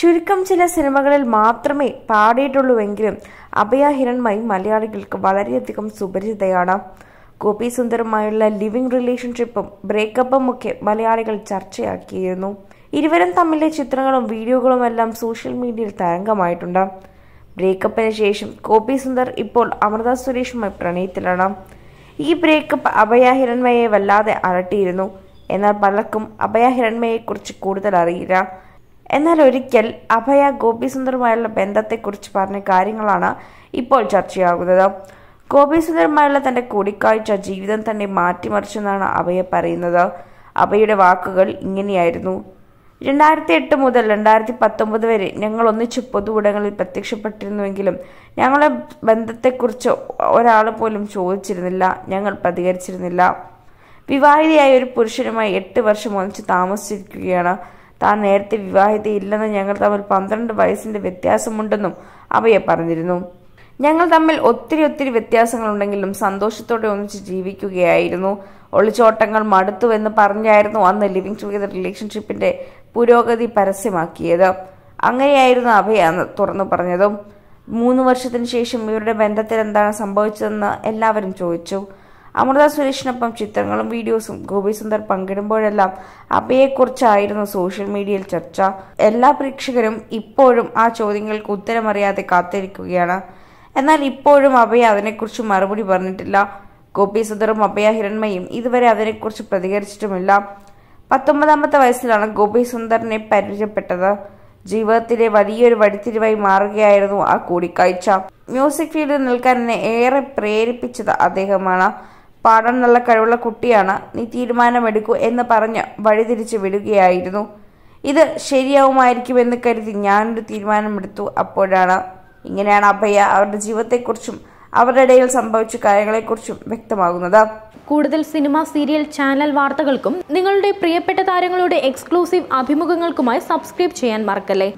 ചുരുക്കം ചില സിനിമകളിൽ മാത്രമേ പാടിയിട്ടുള്ളൂവെങ്കിലും അഭയ ഹിരൺമയി മലയാളികൾക്ക് വളരെയധികം സുപരിചിതയാണ് ഗോപി സുന്ദരമായുള്ള ലിവിംഗ് റിലേഷൻഷിപ്പും ബ്രേക്കപ്പും ഒക്കെ മലയാളികൾ ചർച്ചയാക്കിയിരുന്നു ഇരുവരും തമ്മിലെ ചിത്രങ്ങളും വീഡിയോകളും എല്ലാം സോഷ്യൽ മീഡിയയിൽ തരംഗമായിട്ടുണ്ട് ബ്രേക്കപ്പിന് ശേഷം ഗോപി സുന്ദർ ഇപ്പോൾ അമൃത സുരേഷുമായി പ്രണയത്തിലാണ് ഈ ബ്രേക്കപ്പ് അഭയ ഹിരൺമയെ വല്ലാതെ അലട്ടിയിരുന്നു എന്നാൽ പലർക്കും അഭയ ഹിരൺമയെക്കുറിച്ച് കൂടുതൽ അറിയില്ല എന്നാൽ ഒരിക്കൽ അഭയ ഗോപിസുന്ദറുമായുള്ള ബന്ധത്തെക്കുറിച്ച് പറഞ്ഞ കാര്യങ്ങളാണ് ഇപ്പോൾ ചർച്ചയാകുന്നത് ഗോപിസുന്ദറുമായുള്ള തന്റെ കൂടിക്കാഴ്ച ജീവിതം തന്നെ മാറ്റിമറിച്ചെന്നാണ് അഭയ പറയുന്നത് അഭയുടെ വാക്കുകൾ ഇങ്ങനെയായിരുന്നു രണ്ടായിരത്തി എട്ട് മുതൽ രണ്ടായിരത്തി പത്തൊമ്പത് വരെ ഞങ്ങൾ ഒന്നിച്ച് പൊതുവിടങ്ങളിൽ പ്രത്യക്ഷപ്പെട്ടിരുന്നുവെങ്കിലും ഞങ്ങളെ ബന്ധത്തെക്കുറിച്ച് ഒരാൾ പോലും ചോദിച്ചിരുന്നില്ല ഞങ്ങൾ പ്രതികരിച്ചിരുന്നില്ല വിവാഹിതയായ ഒരു പുരുഷനുമായി എട്ട് വർഷം ഒന്നിച്ച് താമസിച്ചിരിക്കുകയാണ് താൻ നേരത്തെ വിവാഹിതയില്ലെന്ന് ഞങ്ങൾ തമ്മിൽ പന്ത്രണ്ട് വയസ്സിന്റെ വ്യത്യാസമുണ്ടെന്നും അവയെ പറഞ്ഞിരുന്നു ഞങ്ങൾ തമ്മിൽ ഒത്തിരി ഒത്തിരി വ്യത്യാസങ്ങളുണ്ടെങ്കിലും സന്തോഷത്തോടെ ഒന്നിച്ച് ജീവിക്കുകയായിരുന്നു ഒളിച്ചോട്ടങ്ങൾ എന്ന് പറഞ്ഞായിരുന്നു അന്ന് ലിവിങ് ടുഗദർ റിലേഷൻഷിപ്പിന്റെ പുരോഗതി പരസ്യമാക്കിയത് അങ്ങനെയായിരുന്നു അവയെ അന്ന് തുറന്നു പറഞ്ഞതും മൂന്ന് വർഷത്തിന് ശേഷം ഇവരുടെ ബന്ധത്തിൽ എന്താണ് സംഭവിച്ചതെന്ന് എല്ലാവരും ചോദിച്ചു അമൃത സുരേഷിനൊപ്പം ചിത്രങ്ങളും വീഡിയോസും ഗോപി സുന്ദർ പങ്കിടുമ്പോഴെല്ലാം അഭയെക്കുറിച്ചായിരുന്നു സോഷ്യൽ മീഡിയയിൽ ചർച്ച എല്ലാ പ്രേക്ഷകരും ഇപ്പോഴും ആ ചോദ്യങ്ങൾക്ക് ഉത്തരമറിയാതെ കാത്തിരിക്കുകയാണ് എന്നാൽ ഇപ്പോഴും അഭയ അതിനെക്കുറിച്ച് മറുപടി പറഞ്ഞിട്ടില്ല ഗോപി സുന്ദറും അഭയ ഹിരൺമയും ഇതുവരെ അതിനെക്കുറിച്ച് പ്രതികരിച്ചിട്ടുമില്ല പത്തൊമ്പതാമത്തെ വയസ്സിലാണ് ഗോപി സുന്ദറിനെ പരിചയപ്പെട്ടത് ജീവിതത്തിലെ വലിയൊരു വഴിത്തിരിവായി മാറുകയായിരുന്നു ആ കൂടിക്കാഴ്ച മ്യൂസിക് ഫീൽഡിൽ നിൽക്കാൻ എന്നെ ഏറെ പ്രേരിപ്പിച്ചത് അദ്ദേഹമാണ് പാടാൻ നല്ല കഴിവുള്ള കുട്ടിയാണ് നീ തീരുമാനമെടുക്കൂ എന്ന് പറഞ്ഞ് വഴിതിരിച്ച് വിടുകയായിരുന്നു ഇത് ശരിയാവുമായിരിക്കുമെന്ന് കരുതി ഞാനൊരു തീരുമാനമെടുത്തു അപ്പോഴാണ് ഇങ്ങനെയാണ് അഭയ അവരുടെ ജീവിതത്തെക്കുറിച്ചും അവരുടെ ഇടയിൽ സംഭവിച്ച കാര്യങ്ങളെക്കുറിച്ചും വ്യക്തമാകുന്നത് കൂടുതൽ സിനിമ സീരിയൽ ചാനൽ വാർത്തകൾക്കും നിങ്ങളുടെ പ്രിയപ്പെട്ട താരങ്ങളുടെ എക്സ്ക്ലൂസീവ് അഭിമുഖങ്ങൾക്കുമായി സബ്സ്ക്രൈബ് ചെയ്യാൻ മറക്കല്ലേ